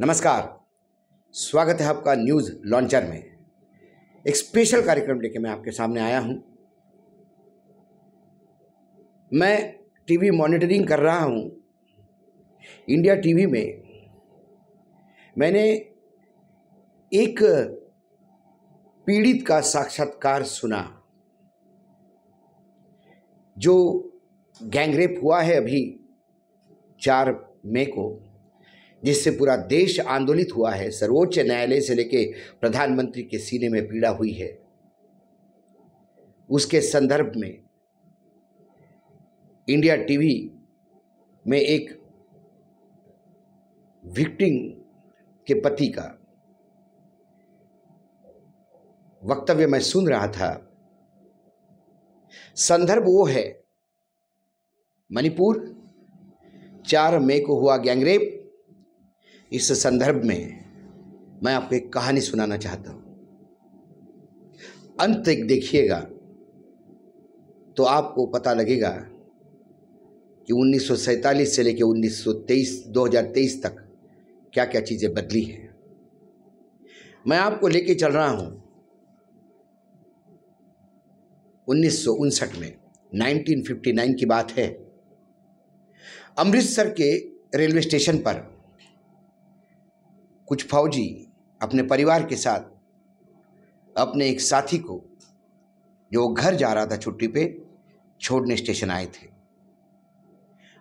नमस्कार स्वागत है आपका न्यूज़ लॉन्चर में एक स्पेशल कार्यक्रम लेके मैं आपके सामने आया हूं मैं टीवी मॉनिटरिंग कर रहा हूं इंडिया टीवी में मैंने एक पीड़ित का साक्षात्कार सुना जो गैंगरेप हुआ है अभी चार मई को जिससे पूरा देश आंदोलित हुआ है सर्वोच्च न्यायालय से लेके प्रधानमंत्री के सीने में पीड़ा हुई है उसके संदर्भ में इंडिया टीवी में एक विक्टिम के पति का वक्तव्य मैं सुन रहा था संदर्भ वो है मणिपुर चार मई को हुआ गैंगरेप इस संदर्भ में मैं आपको एक कहानी सुनाना चाहता हूँ अंत तक देखिएगा तो आपको पता लगेगा कि उन्नीस से लेकर 1923 2023 तक क्या क्या चीज़ें बदली हैं मैं आपको लेके चल रहा हूँ उन्नीस में 1959 की बात है अमृतसर के रेलवे स्टेशन पर कुछ फौजी अपने परिवार के साथ अपने एक साथी को जो घर जा रहा था छुट्टी पे छोड़ने स्टेशन आए थे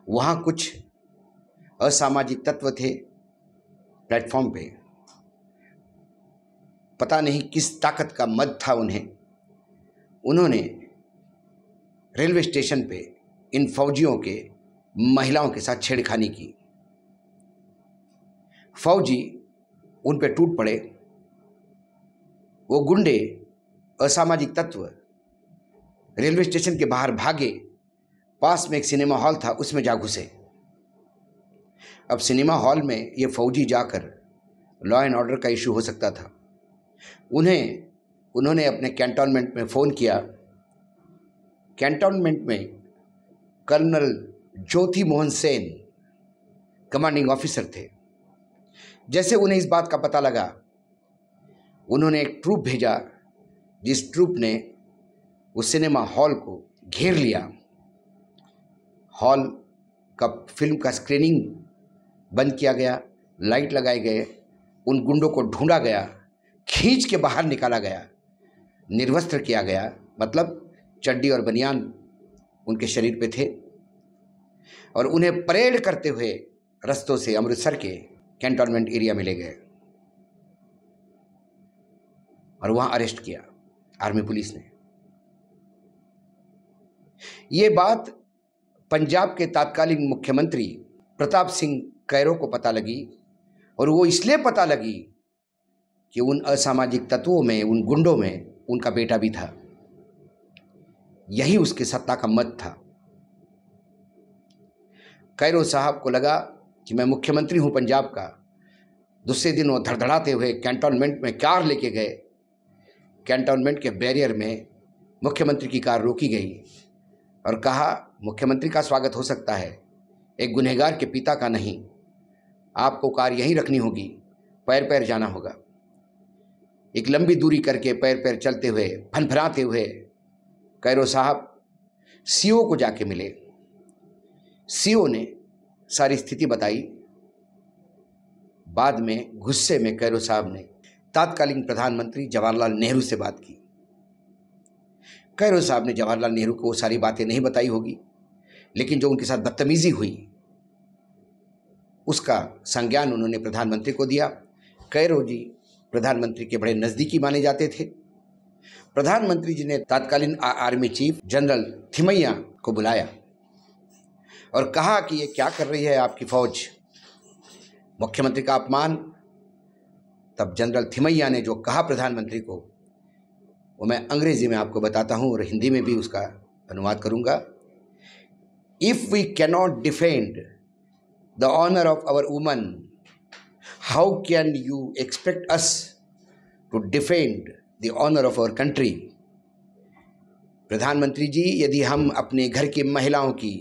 वहाँ कुछ असामाजिक तत्व थे प्लेटफॉर्म पे पता नहीं किस ताकत का मद था उन्हें उन्होंने रेलवे स्टेशन पे इन फौजियों के महिलाओं के साथ छेड़खानी की फौजी उन पर टूट पड़े वो गुंडे असामाजिक तत्व रेलवे स्टेशन के बाहर भागे पास में एक सिनेमा हॉल था उसमें जा घुसे अब सिनेमा हॉल में ये फौजी जाकर लॉ एंड ऑर्डर का इशू हो सकता था उन्हें उन्होंने अपने कैंटोनमेंट में फ़ोन किया कैंटोनमेंट में colonel Jyoti Mohan Sen commanding officer थे जैसे उन्हें इस बात का पता लगा उन्होंने एक ट्रूप भेजा जिस ट्रूप ने उस सिनेमा हॉल को घेर लिया हॉल का फिल्म का स्क्रीनिंग बंद किया गया लाइट लगाए गए उन गुंडों को ढूंढा गया खींच के बाहर निकाला गया निर्वस्त्र किया गया मतलब चड्डी और बनियान उनके शरीर पे थे और उन्हें परेड करते हुए रस्तों से अमृतसर के कैंटोनमेंट एरिया में ले गए और वहां अरेस्ट किया आर्मी पुलिस ने यह बात पंजाब के तात्कालीन मुख्यमंत्री प्रताप सिंह कैरो को पता लगी और वो इसलिए पता लगी कि उन असामाजिक तत्वों में उन गुंडों में उनका बेटा भी था यही उसके सत्ता का मत था कैरो साहब को लगा कि मैं मुख्यमंत्री हूँ पंजाब का दूसरे दिन वो धड़धड़ाते हुए कैंटोनमेंट में कार लेके गए कैंटोनमेंट के बैरियर में मुख्यमंत्री की कार रोकी गई और कहा मुख्यमंत्री का स्वागत हो सकता है एक गुनहगार के पिता का नहीं आपको कार यहीं रखनी होगी पैर पैर जाना होगा एक लंबी दूरी करके पैर पैर चलते हुए फनफनाते हुए कैरो साहब सीओ को जाके मिले सीओ ने सारी स्थिति बताई बाद में गुस्से में कैरो साहब ने तत्कालीन प्रधानमंत्री जवाहरलाल नेहरू से बात की कैरो साहब ने जवाहरलाल नेहरू को वो सारी बातें नहीं बताई होगी लेकिन जो उनके साथ बदतमीजी हुई उसका संज्ञान उन्होंने प्रधानमंत्री को दिया कैरो जी प्रधानमंत्री के बड़े नज़दीकी माने जाते थे प्रधानमंत्री जी ने तत्कालीन आर्मी चीफ जनरल थिमैया को बुलाया और कहा कि ये क्या कर रही है आपकी फ़ौज मुख्यमंत्री का अपमान तब जनरल थिमैया ने जो कहा प्रधानमंत्री को वो मैं अंग्रेज़ी में आपको बताता हूँ और हिंदी में भी उसका अनुवाद करूँगा if we cannot defend the honour of our woman how can you expect us to defend the honour of our country प्रधानमंत्री जी यदि हम अपने घर की महिलाओं की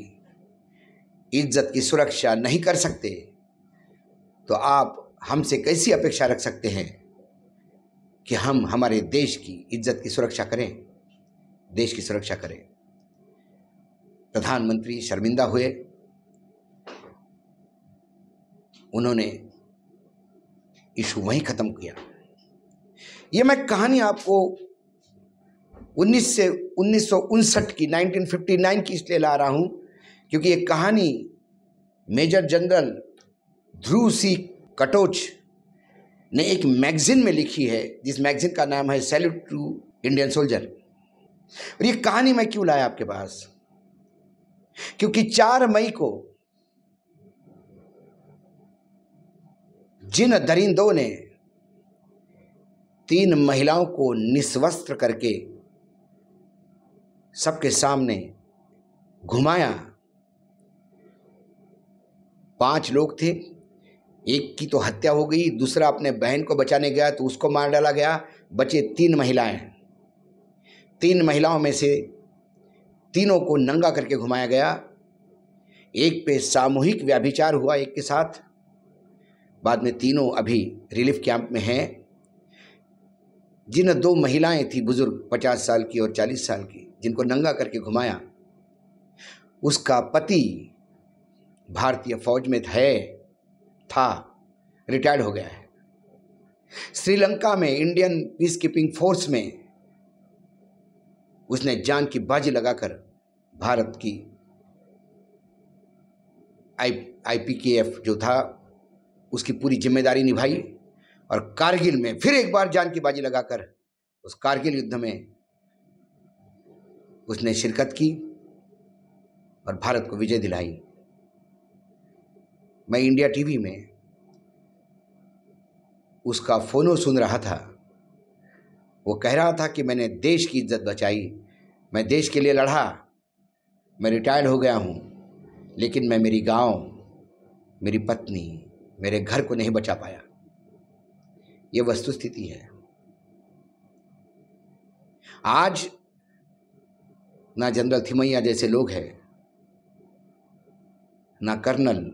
इज्जत की सुरक्षा नहीं कर सकते तो आप हमसे कैसी अपेक्षा रख सकते हैं कि हम हमारे देश की इज्जत की सुरक्षा करें देश की सुरक्षा करें प्रधानमंत्री शर्मिंदा हुए उन्होंने इशू वहीं ख़त्म किया ये मैं कहानी आपको 19 से उन्नीस की 1959 की इसलिए ला रहा हूँ क्योंकि एक कहानी major general Dhruv C Katoch ने एक मैगजीन में लिखी है जिस मैगजीन का नाम है सैल्यूट टू इंडियन सोल्जर और ये कहानी मैं क्यों लाया आपके पास क्योंकि चार मई को जिन दरिंदों ने तीन महिलाओं को निस्वस्त्र करके सबके सामने घुमाया पांच लोग थे एक की तो हत्या हो गई दूसरा अपने बहन को बचाने गया तो उसको मार डाला गया बचे तीन महिलाएं तीन महिलाओं में से तीनों को नंगा करके घुमाया गया एक पे सामूहिक व्याभिचार हुआ एक के साथ बाद में तीनों अभी रिलीफ कैंप में हैं जिन दो महिलाएं थी बुज़ुर्ग पचास साल की और चालीस साल की जिनको नंगा करके घुमाया उसका पति भारतीय फौज में है था रिटायर्ड हो गया है श्रीलंका में इंडियन पीस कीपिंग फोर्स में उसने जान की बाजी लगाकर भारत की आई आईपीकेएफ जो था उसकी पूरी जिम्मेदारी निभाई और कारगिल में फिर एक बार जान की बाजी लगाकर उस कारगिल युद्ध में उसने शिरकत की और भारत को विजय दिलाई मैं इंडिया टीवी में उसका फोनो सुन रहा था वो कह रहा था कि मैंने देश की इज्जत बचाई मैं देश के लिए लड़ा मैं रिटायर्ड हो गया हूँ लेकिन मैं मेरी गांव मेरी पत्नी मेरे घर को नहीं बचा पाया ये वस्तुस्थिति है आज ना जनरल थिमैया जैसे लोग हैं ना कर्नल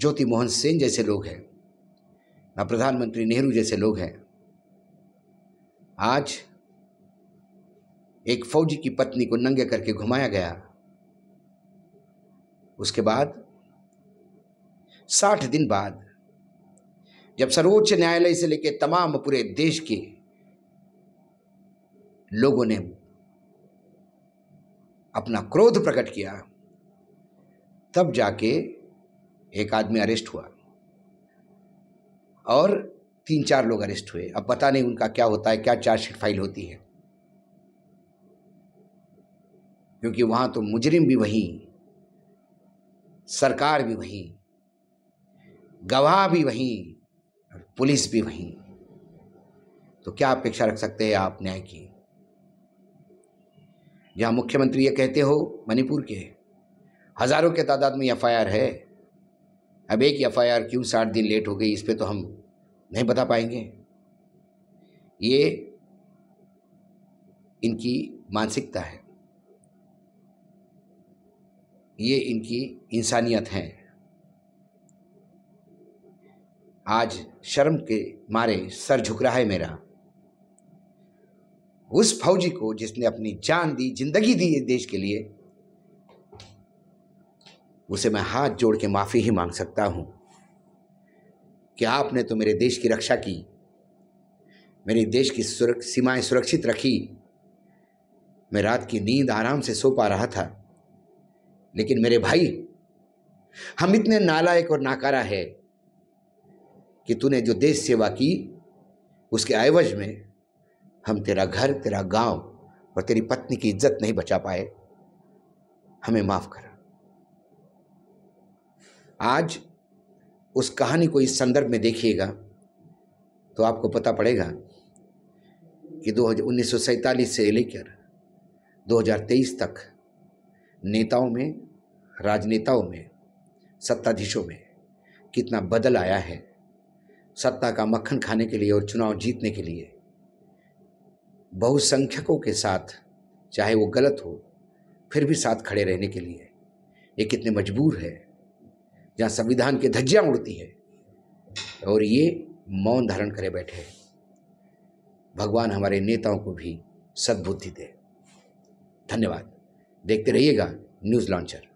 ज्योति मोहन सेन जैसे लोग हैं ना प्रधानमंत्री नेहरू जैसे लोग हैं आज एक फौजी की पत्नी को नंगे करके घुमाया गया उसके बाद साठ दिन बाद जब सर्वोच्च न्यायालय से लेकर तमाम पूरे देश के लोगों ने अपना क्रोध प्रकट किया तब जाके एक आदमी अरेस्ट हुआ और तीन चार लोग अरेस्ट हुए अब पता नहीं उनका क्या होता है क्या चार्जशीट फाइल होती है क्योंकि वहां तो मुजरिम भी वहीं सरकार भी वहीं गवाह भी वहीं और पुलिस भी वहीं तो क्या अपेक्षा रख सकते हैं आप न्याय की जहाँ मुख्यमंत्री ये कहते हो मणिपुर के हज़ारों के तादाद में एफ है अब एक एफ क्यों साठ दिन लेट हो गई इस पर तो हम नहीं बता पाएंगे ये इनकी मानसिकता है ये इनकी इंसानियत है आज शर्म के मारे सर झुक रहा है मेरा उस फौजी को जिसने अपनी जान दी जिंदगी दी देश के लिए उसे मैं हाथ जोड़ के माफ़ी ही मांग सकता हूँ कि आपने तो मेरे देश की रक्षा की मेरे देश की सुरक्ष सीमाएं सुरक्षित रखी मैं रात की नींद आराम से सो पा रहा था लेकिन मेरे भाई हम इतने नालायक और नाकारा है कि तूने जो देश सेवा की उसके आयवज में हम तेरा घर तेरा गांव और तेरी पत्नी की इज्जत नहीं बचा पाए हमें माफ़ कर आज उस कहानी को इस संदर्भ में देखिएगा तो आपको पता पड़ेगा कि दो उन्नीस से लेकर 2023 तक नेताओं में राजनेताओं में सत्ताधीशों में कितना बदल आया है सत्ता का मक्खन खाने के लिए और चुनाव जीतने के लिए बहुसंख्यकों के साथ चाहे वो गलत हो फिर भी साथ खड़े रहने के लिए ये कितने मजबूर है जहाँ संविधान के धज्जियाँ उड़ती हैं और ये मौन धारण करे बैठे हैं भगवान हमारे नेताओं को भी सद्बुद्धि दे धन्यवाद देखते रहिएगा न्यूज़ लॉन्चर